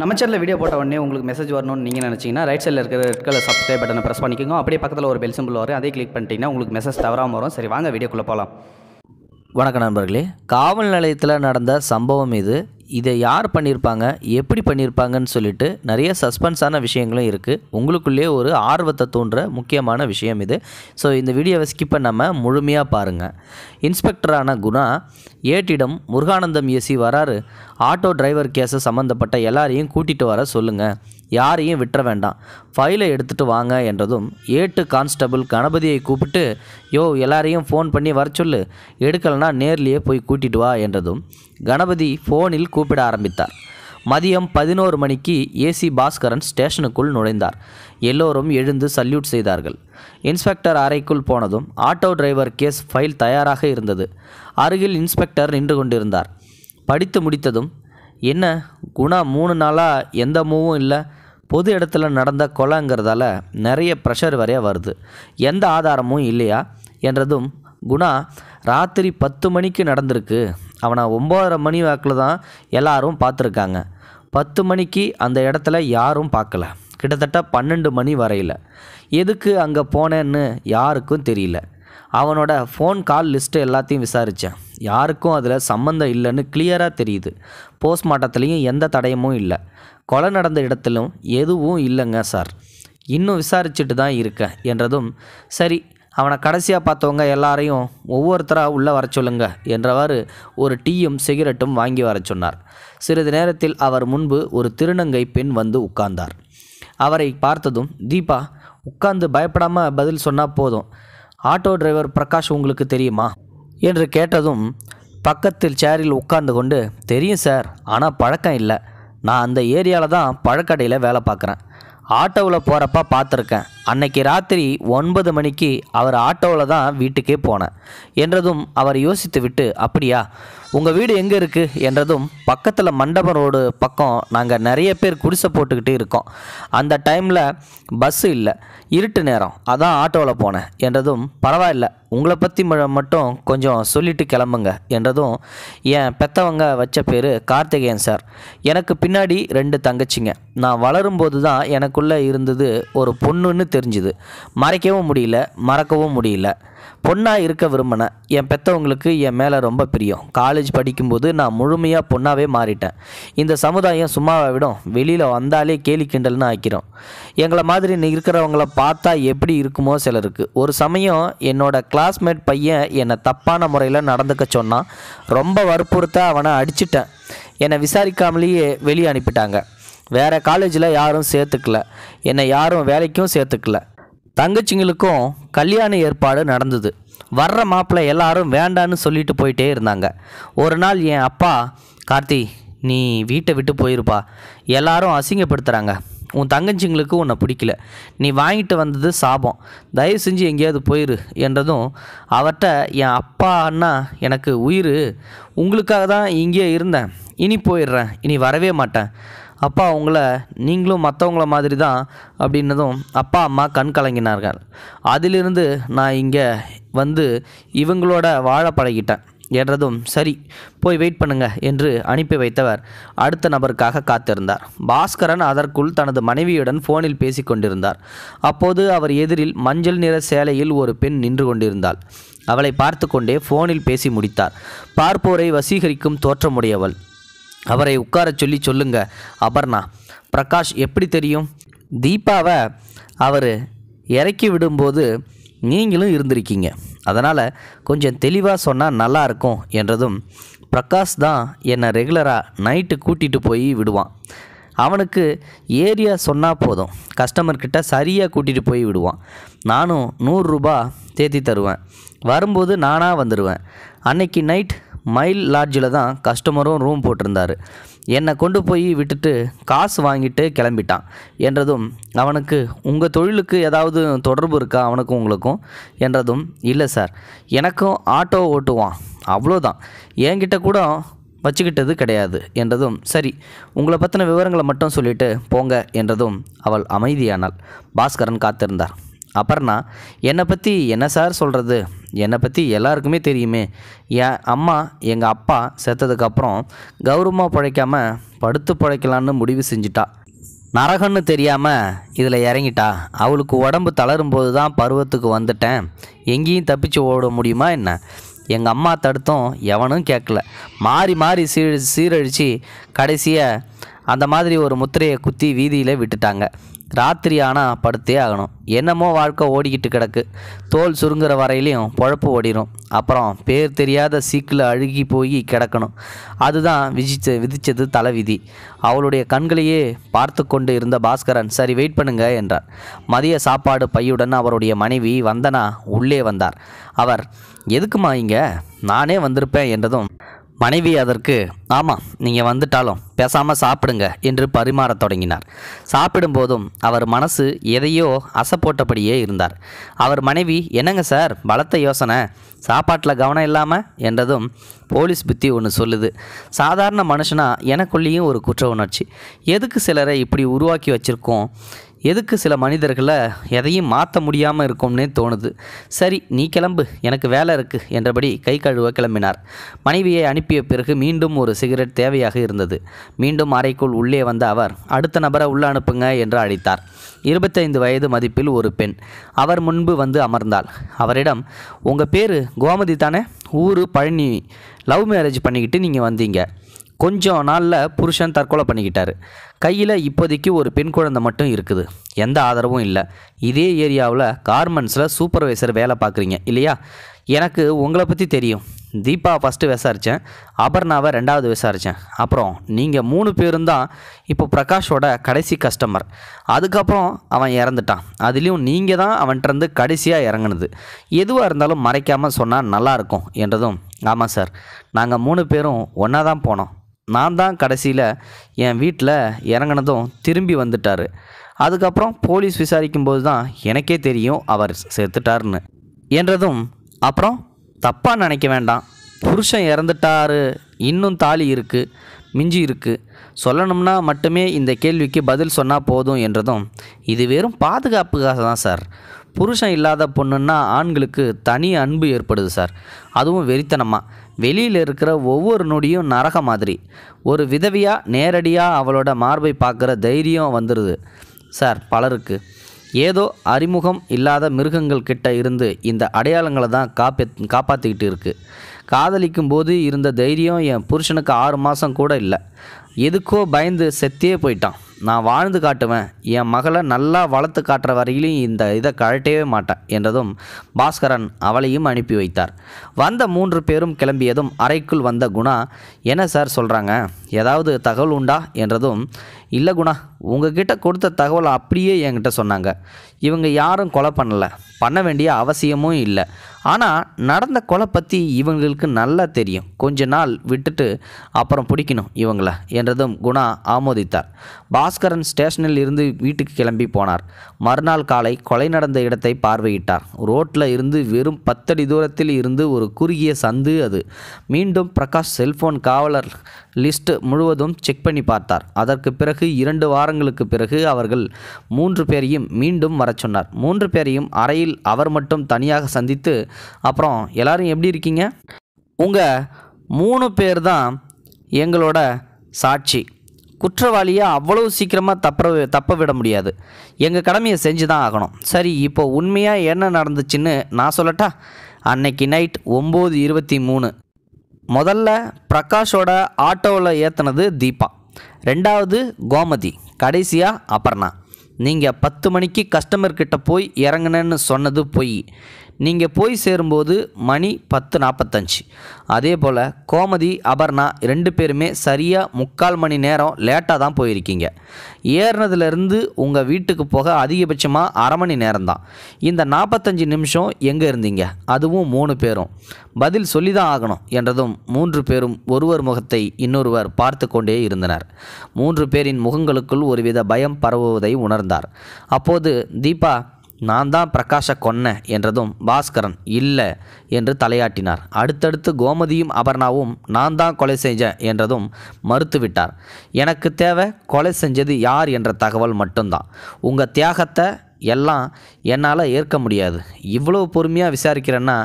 நம்ம சேனலில் வீடியோ போட்ட உடனே உங்களுக்கு மெசேஜ் வரணும்னு நீங்கள் நினச்சிங்கன்னா ரைட் சைடில் இருக்கிற ரெட் கலர் சப்ஸ்கிரைப் பட்டனை ப்ரெஸ் பண்ணிக்கோங்க அப்படியே பக்கத்தில் ஒரு பெல் சிம்பிள் வரும் அதே கிளிக் பண்ணிட்டீங்கன்னா உங்களுக்கு மெசேஜ் தவறாமல் வரும் சரி வாங்க வீடியோக்குள்ளே போகலாம் வணக்கம் நண்பர்களே காவல் நிலையத்தில் நடந்த சம்பவம் இது இதை யார் பண்ணியிருப்பாங்க எப்படி பண்ணியிருப்பாங்கன்னு சொல்லிட்டு நிறைய சஸ்பென்ஸான விஷயங்களும் இருக்குது உங்களுக்குள்ளேயே ஒரு ஆர்வத்தை தூண்டுற முக்கியமான விஷயம் இது ஸோ இந்த வீடியோவை ஸ்கிப் பண்ணாமல் முழுமையாக பாருங்கள் இன்ஸ்பெக்டரான குணா ஏட்டிடம் முருகானந்தம் ஏசி வராரு ஆட்டோ டிரைவர் கேஸை சம்மந்தப்பட்ட எல்லாரையும் கூட்டிகிட்டு வர சொல்லுங்கள் யாரையும் விட்டுற வேண்டாம் ஃபைலை எடுத்துகிட்டு வாங்க என்றதும் ஏட்டு கான்ஸ்டபுள் கணபதியை கூப்பிட்டு யோ எல்லாரையும் ஃபோன் பண்ணி வர சொல்லு எடுக்கலைன்னா நேர்லேயே போய் கூட்டிகிட்டு வா என்றதும் கணபதி ஃபோனில் கூப்பிட ஆரம்பித்தார் மதியம் பதினோரு மணிக்கு ஏசி பாஸ்கரன் ஸ்டேஷனுக்குள் நுழைந்தார் எல்லோரும் எழுந்து சல்யூட் செய்தார்கள் இன்ஸ்பெக்டர் அறைக்குள் போனதும் ஆட்டோ டிரைவர் கேஸ் ஃபைல் தயாராக இருந்தது அருகில் இன்ஸ்பெக்டர் நின்று கொண்டிருந்தார் படித்து முடித்ததும் என்ன குணா மூணு நாளாக எந்த மூவும் இல்லை பொது இடத்துல நடந்த கொலைங்கிறதால நிறைய ப்ரெஷர் வரைய வருது எந்த ஆதாரமும் இல்லையா என்றதும் குணா ராத்திரி பத்து மணிக்கு நடந்திருக்கு அவனை ஒம்போதரை மணி வாக்கில் தான் எல்லாரும் பார்த்துருக்காங்க பத்து மணிக்கு அந்த இடத்துல யாரும் பார்க்கல கிட்டத்தட்ட பன்னெண்டு மணி வரையில் எதுக்கு அங்கே போனேன்னு யாருக்கும் தெரியல அவனோட ஃபோன் கால் லிஸ்ட்டு எல்லாத்தையும் விசாரித்தேன் யாருக்கும் அதில் சம்மந்தம் இல்லைன்னு கிளியராக தெரியுது போஸ்ட்மார்ட்டத்துலேயும் எந்த தடயமும் இல்லை கொலை நடந்த இடத்திலும் எதுவும் இல்லைங்க சார் இன்னும் விசாரிச்சுட்டு தான் இருக்கேன் என்றதும் சரி அவனை கடைசியாக பார்த்தவங்க எல்லாரையும் ஒவ்வொருத்தராக உள்ளே வர சொல்லுங்க என்றவாறு ஒரு டீயும் சிகரெட்டும் வாங்கி வர சொன்னார் சிறிது நேரத்தில் அவர் முன்பு ஒரு திருநங்கை பெண் வந்து உட்கார்ந்தார் அவரை பார்த்ததும் தீபா உட்கார்ந்து பயப்படாமல் பதில் சொன்னால் போதும் ஆட்டோ டிரைவர் பிரகாஷ் உங்களுக்கு தெரியுமா என்று கேட்டதும் பக்கத்தில் சேரில் உட்கார்ந்து கொண்டு தெரியும் சார் ஆனால் பழக்கம் இல்லை நான் அந்த ஏரியாவில் தான் பழக்கடையில் வேலை பார்க்குறேன் ஆட்டோவில் போகிறப்ப பார்த்துருக்கேன் அன்னைக்கு ராத்திரி ஒன்பது மணிக்கு அவர் ஆட்டோவில் தான் வீட்டுக்கே போனேன் என்றதும் அவர் யோசித்து விட்டு அப்படியா உங்கள் வீடு எங்கே இருக்குது என்றதும் பக்கத்தில் மண்டப ரோடு பக்கம் நாங்கள் நிறைய பேர் குடிசை போட்டுக்கிட்டு இருக்கோம் அந்த டைமில் பஸ்ஸு இல்லை இருட்டு நேரம் அதான் ஆட்டோவில் போனேன் என்றதும் பரவாயில்ல உங்களை பற்றி மட்டும் கொஞ்சம் சொல்லிவிட்டு கிளம்புங்க என்றதும் என் பெத்தவங்க வச்ச பேர் கார்த்திகேயன் சார் எனக்கு பின்னாடி ரெண்டு தங்கச்சிங்க நான் வளரும்போது தான் எனக்குள்ளே இருந்தது ஒரு பொண்ணுன்னு தெரிஞ்சுது மறைக்கவும் முடியல மறக்கவும் முடியல பொண்ணாக இருக்க விரும்பினேன் என் பெத்தவங்களுக்கு என் மேலே ரொம்ப பிரியம் காலேஜ் காலேஜ் படிக்கும்போது நான் முழுமையாக பொண்ணாகவே மாறிட்டேன் இந்த சமுதாயம் சும்மாவை விடும் வெளியில் வந்தாலே கேலி கிண்டல்னு ஆக்கிறோம் எங்களை மாதிரி இருக்கிறவங்கள பார்த்தா எப்படி இருக்குமோ சிலருக்கு ஒரு சமயம் என்னோட கிளாஸ்மேட் பையன் என்னை தப்பான முறையில் நடந்துக்க சொன்னான் ரொம்ப வற்புறுத்த அவனை அடிச்சிட்டேன் என்னை விசாரிக்காமலேயே வெளியே அனுப்பிட்டாங்க வேறு காலேஜில் யாரும் சேர்த்துக்கல என்னை யாரும் வேலைக்கும் சேர்த்துக்கல தங்கச்சிங்களுக்கும் கல்யாண ஏற்பாடு நடந்தது வர்ற மாப்பிள்ளை எல்லாரும் வேண்டான்னு சொல்லிட்டு போயிட்டே இருந்தாங்க ஒரு நாள் என் அப்பா கார்த்தி நீ வீட்டை விட்டு போயிருப்பா எல்லாரும் அசிங்கப்படுத்துகிறாங்க உன் தங்கச்சிங்களுக்கு உன்னை பிடிக்கல நீ வாங்கிட்டு வந்தது சாபம் தயவு செஞ்சு எங்கேயாவது போயிரு என்றதும் அவர்கிட்ட என் அப்பா அண்ணா எனக்கு உயிர் உங்களுக்காக தான் இங்கே இருந்தேன் இனி போயிடுறேன் இனி வரவே மாட்டேன் அப்பா அவங்கள நீங்களும் மற்றவங்கள மாதிரி தான் அப்படின்னதும் அப்பா அம்மா கண் கலங்கினார்கள் அதிலிருந்து நான் இங்கே வந்து இவங்களோட வாழ பழகிட்டேன் என்றதும் சரி போய் வெயிட் பண்ணுங்க என்று அனுப்பி வைத்தவர் அடுத்த நபருக்காக காத்திருந்தார் பாஸ்கரன் அதற்குள் தனது மனைவியுடன் ஃபோனில் கொண்டிருந்தார் அப்போது அவர் எதிரில் மஞ்சள் நிற சேலையில் ஒரு பெண் நின்று கொண்டிருந்தாள் அவளை பார்த்து கொண்டே ஃபோனில் பேசி முடித்தார் பார்ப்போரை வசீகரிக்கும் தோற்றமுடையவள் அவரை உட்கார சொல்லி சொல்லுங்க அபர்ணா பிரகாஷ் எப்படி தெரியும் தீபாவை அவர் இறக்கி விடும்போது நீங்களும் இருந்திருக்கீங்க அதனால் கொஞ்சம் தெளிவாக சொன்னால் நல்லாயிருக்கும் என்றதும் பிரகாஷ் தான் என்னை ரெகுலராக நைட்டு கூட்டிகிட்டு போய் விடுவான் அவனுக்கு ஏரியா சொன்னால் போதும் கஸ்டமர்கிட்ட சரியாக கூட்டிகிட்டு போய் விடுவான் நானும் நூறுரூபா தேத்தி தருவேன் வரும்போது நானாக வந்துடுவேன் அன்னைக்கு நைட் மைல் லாட்ஜில் தான் கஸ்டமரும் ரூம் போட்டிருந்தார் என்னை கொண்டு போய் விட்டுட்டு காசு வாங்கிட்டு கிளம்பிட்டான் என்றதும் அவனுக்கு உங்கள் தொழிலுக்கு ஏதாவது தொடர்பு இருக்கா அவனுக்கும் உங்களுக்கும் என்றதும் இல்லை சார் எனக்கும் ஆட்டோ ஓட்டுவான் அவ்வளோதான் என்கிட்ட கூட வச்சுக்கிட்டது கிடையாது என்றதும் சரி உங்களை பற்றின விவரங்களை மட்டும் சொல்லிவிட்டு போங்க என்றதும் அவள் அமைதியானாள் பாஸ்கரன் காத்திருந்தார் அப்புறம்னா என்னை பற்றி என்ன சார் சொல்கிறது என்னை பற்றி எல்லாருக்குமே தெரியுமே என் அம்மா எங்கள் அப்பா செத்ததுக்கப்புறம் கௌரவமாக பிழைக்காமல் படுத்து பிழைக்கலான்னு முடிவு செஞ்சிட்டா நரகன்னு தெரியாமல் இதில் இறங்கிட்டா அவளுக்கு உடம்பு தளரும் போது தான் பருவத்துக்கு வந்துட்டேன் எங்கேயும் தப்பிச்சு ஓட முடியுமா என்ன எங்கள் அம்மா தடுத்தும் எவனும் கேட்கல மாறி மாறி சீ சீரழித்து கடைசியாக அந்த மாதிரி ஒரு முத்திரையை குத்தி வீதியில் விட்டுட்டாங்க ராத்திரி ஆனால் படுத்தே ஆகணும் என்னமோ வாழ்க்கை ஓடிக்கிட்டு கிடக்கு தோல் சுருங்குற வரையிலையும் பொழப்பு ஓடிடும் அப்புறம் பேர் தெரியாத சீக்கில் அழுகி போய் கிடக்கணும் அதுதான் விதிச்ச விதித்தது தலைவிதி அவளுடைய கண்களையே பார்த்து கொண்டு இருந்த பாஸ்கரன் சரி வெயிட் பண்ணுங்க என்றார் மதிய சாப்பாடு பையுடன் அவருடைய மனைவி வந்தனா உள்ளே வந்தார் அவர் எதுக்குமா இங்கே நானே வந்திருப்பேன் என்றதும் மனைவி அதற்கு ஆமாம் நீங்கள் வந்துட்டாலும் பேசாமல் சாப்பிடுங்க என்று பரிமாறத் தொடங்கினார் சாப்பிடும்போதும் அவர் மனசு எதையோ அசப்போட்டபடியே இருந்தார் அவர் மனைவி என்னங்க சார் பலத்த யோசனை சாப்பாட்டில் கவனம் இல்லாமல் என்றதும் போலீஸ் புத்தி ஒன்று சொல்லுது சாதாரண மனுஷனா எனக்குள்ளேயும் ஒரு குற்ற உணர்ச்சி எதுக்கு சிலரை இப்படி உருவாக்கி வச்சுருக்கோம் எதுக்கு சில மனிதர்களை எதையும் மாற்ற முடியாமல் இருக்கும்னே தோணுது சரி நீ கிளம்பு எனக்கு வேலை இருக்குது என்றபடி கை கழுவ கிளம்பினார் மனைவியை அனுப்பிய பிறகு மீண்டும் ஒரு சிகரெட் தேவையாக இருந்தது மீண்டும் அறைக்குள் உள்ளே வந்த அவர் அடுத்த நபரை உள்ள அனுப்புங்க என்று அழைத்தார் இருபத்தைந்து வயது மதிப்பில் ஒரு பெண் அவர் முன்பு வந்து அமர்ந்தாள் அவரிடம் உங்கள் பேர் கோமதி தானே ஊர் பழனி லவ் மேரேஜ் பண்ணிக்கிட்டு நீங்கள் வந்தீங்க கொஞ்சம் நாளில் புருஷன் தற்கொலை பண்ணிக்கிட்டார் கையில் இப்போதைக்கு ஒரு பெண் குழந்தை மட்டும் இருக்குது எந்த ஆதரவும் இல்லை இதே ஏரியாவில் கார்மெண்ட்ஸில் சூப்பர்வைசர் வேலை பார்க்குறீங்க இல்லையா எனக்கு உங்களை பற்றி தெரியும் தீபா ஃபஸ்ட்டு விசாரித்தேன் அபர்ணாவை ரெண்டாவது விசாரித்தேன் அப்புறம் நீங்கள் மூணு பேரும் தான் இப்போ பிரகாஷோட கடைசி கஸ்டமர் அதுக்கப்புறம் அவன் இறந்துட்டான் அதுலேயும் நீங்கள் தான் அவன்கிட்டருந்து கடைசியாக இறங்குனது எதுவாக இருந்தாலும் மறைக்காமல் சொன்னால் நல்லாயிருக்கும் என்றதும் ஆமாம் சார் நாங்கள் மூணு பேரும் ஒன்றா தான் போனோம் நான் தான் கடைசியில் என் வீட்டில் இறங்கினதும் திரும்பி வந்துட்டார் அதுக்கப்புறம் போலீஸ் விசாரிக்கும்போது தான் எனக்கே தெரியும் அவர் செத்துட்டார்னு என்றதும் அப்புறம் தப்பாக நினைக்க வேண்டாம் புருஷன் இறந்துட்டாரு இன்னும் தாலி இருக்குது மிஞ்சி இருக்குது சொல்லணும்னா மட்டுமே இந்த கேள்விக்கு பதில் சொன்னால் போதும் என்றதும் இது வெறும் பாதுகாப்புக்காக தான் சார் புருஷன் இல்லாத பொண்ணுன்னா ஆண்களுக்கு தனி அன்பு ஏற்படுது சார் அதுவும் வெறித்தனமாக வெளியில் இருக்கிற ஒவ்வொரு நொடியும் நரக மாதிரி ஒரு விதவியாக நேரடியாக அவளோட மார்பை பார்க்குற தைரியம் வந்துடுது சார் பலருக்கு ஏதோ அறிமுகம் இல்லாத மிருகங்கள் கிட்ட இருந்து இந்த அடையாளங்களை தான் காப்பி காப்பாற்றிக்கிட்டு இருக்குது காதலிக்கும் போது இருந்த தைரியம் என் புருஷனுக்கு ஆறு மாதம் கூட இல்லை எதுக்கோ பயந்து செத்தே போயிட்டான் நான் வாழ்ந்து காட்டுவேன் என் மகளை நல்லா வளர்த்து காட்டுற வரையிலும் இந்த இதை கழட்டவே மாட்டேன் என்றதும் பாஸ்கரன் அவளையும் அனுப்பி வைத்தார் வந்த மூன்று பேரும் கிளம்பியதும் அறைக்குள் வந்த குணா என்ன சார் சொல்கிறாங்க ஏதாவது தகவல் உண்டா என்றதும் இல்லை குணா உங்ககிட்ட கொடுத்த தகவல் அப்படியே என்கிட்ட சொன்னாங்க இவங்க யாரும் கொலை பண்ணலை பண்ண வேண்டிய அவசியமும் இல்லை ஆனால் நடந்த கொலை பற்றி இவங்களுக்கு நல்லா தெரியும் கொஞ்ச நாள் விட்டுட்டு அப்புறம் பிடிக்கணும் இவங்கள என்றதும் குணா ஆமோதித்தார் பாஸ்கரன் ஸ்டேஷனில் இருந்து வீட்டுக்கு கிளம்பி போனார் மறுநாள் காலை கொலை நடந்த இடத்தை பார்வையிட்டார் ரோட்டில் இருந்து வெறும் பத்தடி தூரத்தில் இருந்து ஒரு குறுகிய சந்து அது மீண்டும் பிரகாஷ் செல்போன் காவலர் லிஸ்ட் முழுவதும் செக் பண்ணி பார்த்தார் அதற்கு பிறகு இரண்டு வாரங்களுக்கு பிறகு அவர்கள் மூன்று பேரையும் மீண்டும் வர சொன்னார் மூன்று பேரையும் அறையில் அவர் மட்டும் தனியாக சந்தித்து அப்புறம் எல்லோரும் எப்படி இருக்கீங்க உங்கள் மூணு பேர் தான் எங்களோட சாட்சி குற்றவாளியாக அவ்வளோ சீக்கிரமாக தப்ப தப்ப விட முடியாது எங்கள் கடமையை செஞ்சு தான் ஆகணும் சரி இப்போ உண்மையாக என்ன நடந்துச்சுன்னு நான் சொல்லட்டா அன்னைக்கு நைட் ஒம்பது இருபத்தி மூணு முதல்ல பிரகாஷோட ஆட்டோவில் ஏற்றுனது தீபா ரெண்டாவது கோமதி கடைசியாக அபர்ணா நீங்கள் பத்து மணிக்கு கஸ்டமர்கிட்ட போய் இறங்கினேன்னு சொன்னது பொய் நீங்கள் போய் சேரும்போது மணி பத்து நாற்பத்தஞ்சு அதே போல் கோமதி அபர்ணா ரெண்டு பேருமே சரியாக முக்கால் மணி நேரம் லேட்டாக தான் போயிருக்கீங்க ஏறினதுலேருந்து உங்கள் வீட்டுக்கு போக அதிகபட்சமாக அரை மணி நேரம்தான் இந்த நாற்பத்தஞ்சு நிமிஷம் எங்கே இருந்தீங்க அதுவும் மூணு பேரும் பதில் சொல்லி தான் ஆகணும் என்றதும் மூன்று பேரும் ஒருவர் முகத்தை இன்னொருவர் பார்த்து கொண்டே இருந்தனர் மூன்று பேரின் முகங்களுக்குள் ஒருவித பயம் பரவுவதை உணர்ந்தார் அப்போது தீபா நான் தான் பிரகாஷை கொன்னேன் என்றதும் பாஸ்கரன் இல்லை என்று தலையாட்டினார் அடுத்தடுத்து கோமதியும் அபர்ணாவும் நான் தான் கொலை செஞ்சேன் என்றதும் மறுத்துவிட்டார் எனக்கு தேவை கொலை செஞ்சது யார் என்ற தகவல் மட்டும்தான் உங்கள் தியாகத்தை எல்லாம் என்னால் ஏற்க முடியாது இவ்வளோ பொறுமையாக விசாரிக்கிறேன்னா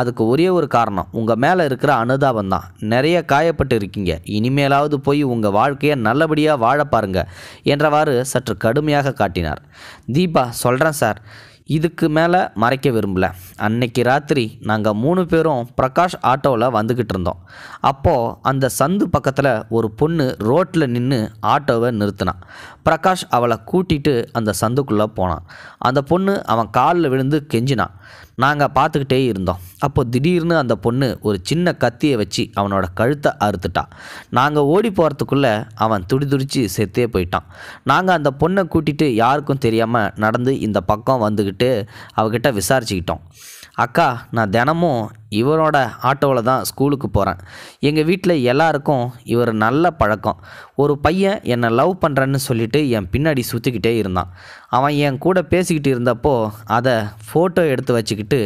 அதுக்கு ஒரே ஒரு காரணம் உங்கள் மேலே இருக்கிற அனுதாபம் தான் நிறைய காயப்பட்டு இருக்கீங்க இனிமேலாவது போய் உங்கள் வாழ்க்கையை நல்லபடியாக வாழ பாருங்க என்றவாறு சற்று கடுமையாக காட்டினார் தீபா சொல்கிறேன் சார் இதுக்கு மேலே மறைக்க விரும்பல அன்னைக்கு ராத்திரி நாங்கள் மூணு பேரும் பிரகாஷ் ஆட்டோவில் வந்துக்கிட்டு இருந்தோம் அப்போது அந்த சந்து பக்கத்தில் ஒரு பொண்ணு ரோட்டில் நின்று ஆட்டோவை நிறுத்தினான் பிரகாஷ் அவளை கூட்டிகிட்டு அந்த சந்துக்குள்ளே போனான் அந்த பொண்ணு அவன் காலில் விழுந்து கெஞ்சினான் நாங்கள் பார்த்துக்கிட்டே இருந்தோம் அப்போது திடீர்னு அந்த பொண்ணு ஒரு சின்ன கத்தியை வச்சு அவனோட கழுத்தை அறுத்துட்டான் நாங்கள் ஓடி போகிறதுக்குள்ளே அவன் துடிதுடிச்சு செத்தே போயிட்டான் நாங்கள் அந்த பொண்ணை கூட்டிகிட்டு யாருக்கும் தெரியாமல் நடந்து இந்த பக்கம் வந்துக்கிட்டு அவகிட்ட விசாரிச்சுக்கிட்டோம் அக்கா நான் தினமும் இவரோட ஆட்டோவில் தான் ஸ்கூலுக்கு போகிறேன் எங்கள் வீட்டில் எல்லாருக்கும் இவர் நல்ல பழக்கம் ஒரு பையன் என்னை லவ் பண்ணுறேன்னு சொல்லிட்டு என் பின்னாடி சுற்றிக்கிட்டே இருந்தான் அவன் என் கூட பேசிக்கிட்டு இருந்தப்போ அதை ஃபோட்டோ எடுத்து வச்சுக்கிட்டு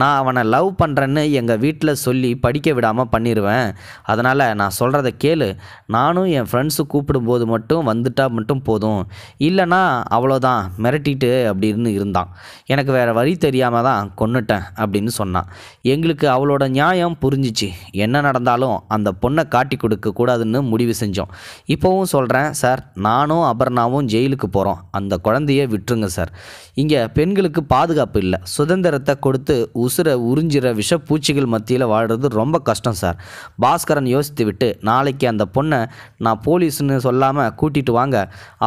நான் அவனை லவ் பண்ணுறேன்னு எங்கள் வீட்டில் சொல்லி படிக்க விடாமல் பண்ணிடுவேன் அதனால் நான் சொல்கிறத கேளு நானும் என் ஃப்ரெண்ட்ஸு கூப்பிடும்போது மட்டும் வந்துட்டால் மட்டும் போதும் இல்லைனா அவ்வளோதான் மிரட்டிட்டு அப்படின்னு இருந்தான் எனக்கு வேறு வழி தெரியாமல் தான் கொண்டுட்டேன் அப்படின்னு சொன்னான் எங்களுக்கு அவளோட நியாயம் புரிஞ்சிச்சு என்ன நடந்தாலும் அந்த பொண்ணை காட்டி கொடுக்கக்கூடாதுன்னு முடிவு செஞ்சோம் இப்போவும் சொல்கிறேன் சார் நானும் அபர்ணாவும் ஜெயிலுக்கு போகிறோம் அந்த குழந்தைய விட்டுருங்க சார் இங்கே பெண்களுக்கு பாதுகாப்பு இல்லை சுதந்திரத்தை கொடுத்து உசுரை உறிஞ்சிற விஷப்பூச்சிகள் மத்தியில் வாழ்கிறது ரொம்ப கஷ்டம் சார் பாஸ்கரன் யோசித்து விட்டு நாளைக்கு அந்த பொண்ணை நான் போலீஸ்னு சொல்லாமல் கூட்டிகிட்டு வாங்க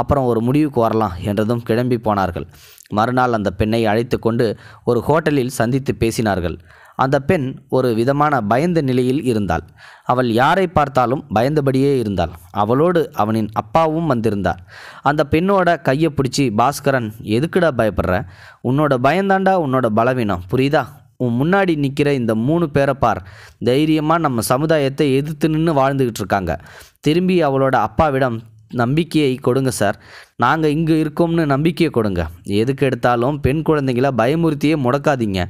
அப்புறம் ஒரு முடிவுக்கு வரலாம் என்றதும் கிளம்பி போனார்கள் மறுநாள் அந்த பெண்ணை அழைத்து கொண்டு ஒரு ஹோட்டலில் சந்தித்து பேசினார்கள் அந்த பெண் ஒரு விதமான பயந்த நிலையில் இருந்தாள் அவள் யாரை பார்த்தாலும் பயந்தபடியே இருந்தாள் அவளோடு அவனின் அப்பாவும் வந்திருந்தார் அந்த பெண்ணோட கையை பிடிச்சி பாஸ்கரன் எதுக்குடா பயப்படுற உன்னோட பயந்தாண்டா உன்னோட பலவீனம் புரியுதா உன் முன்னாடி நிற்கிற இந்த மூணு பேரை பார் தைரியமாக நம்ம சமுதாயத்தை எதிர்த்து நின்று வாழ்ந்துக்கிட்டு இருக்காங்க திரும்பி அவளோட அப்பாவிடம் நம்பிக்கையை கொடுங்க சார் நாங்கள் இங்கே இருக்கோம்னு நம்பிக்கையை கொடுங்க எதுக்கு எடுத்தாலும் பெண் குழந்தைங்கள பயமுறுத்தியே முடக்காதீங்க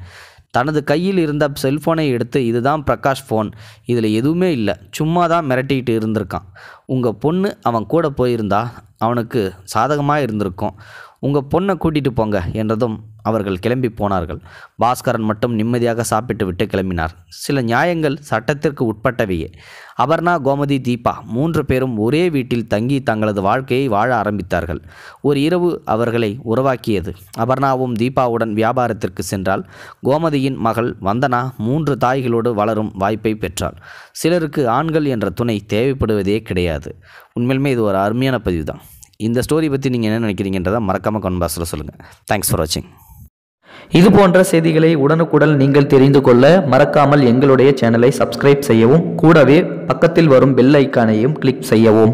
தனது கையில் இருந்த செல்ஃபோனை எடுத்து இதுதான் பிரகாஷ் ஃபோன் இதில் எதுவுமே இல்லை சும்மா தான் மிரட்டிக்கிட்டு இருந்திருக்கான் உங்கள் பொண்ணு அவன் கூட போயிருந்தா அவனுக்கு சாதகமாக இருந்திருக்கும் உங்கள் பொண்ணை கூட்டிகிட்டு போங்க என்றதும் அவர்கள் கிளம்பி போனார்கள் பாஸ்கரன் மட்டும் நிம்மதியாக சாப்பிட்டுவிட்டு கிளம்பினார் சில நியாயங்கள் சட்டத்திற்கு உட்பட்டவையே அபர்ணா கோமதி தீபா மூன்று பேரும் ஒரே வீட்டில் தங்கி தங்களது வாழ்க்கையை வாழ ஆரம்பித்தார்கள் ஒரு இரவு அவர்களை உருவாக்கியது அபர்ணாவும் தீபாவுடன் வியாபாரத்திற்கு சென்றால் கோமதியின் மகள் வந்தனா மூன்று தாய்களோடு வளரும் வாய்ப்பை பெற்றாள் சிலருக்கு ஆண்கள் என்ற துணை தேவைப்படுவதே கிடையாது உண்மையிலுமே இது ஒரு அருமையான பதிவு தான் இந்த ஸ்டோரி பற்றி நீங்கள் என்ன நினைக்கிறீங்கன்றதை மறக்காமல் கமெண்ட் பாக்ஸில் சொல்லுங்கள் தேங்க்ஸ் ஃபார் வாட்சிங் இது போன்ற செய்திகளை உடனுக்குடன் நீங்கள் தெரிந்து கொள்ள மறக்காமல் எங்களுடைய சேனலை சப்ஸ்கிரைப் செய்யவும் கூடவே பக்கத்தில் வரும் பெல் ஐக்கானையும் கிளிக் செய்யவும்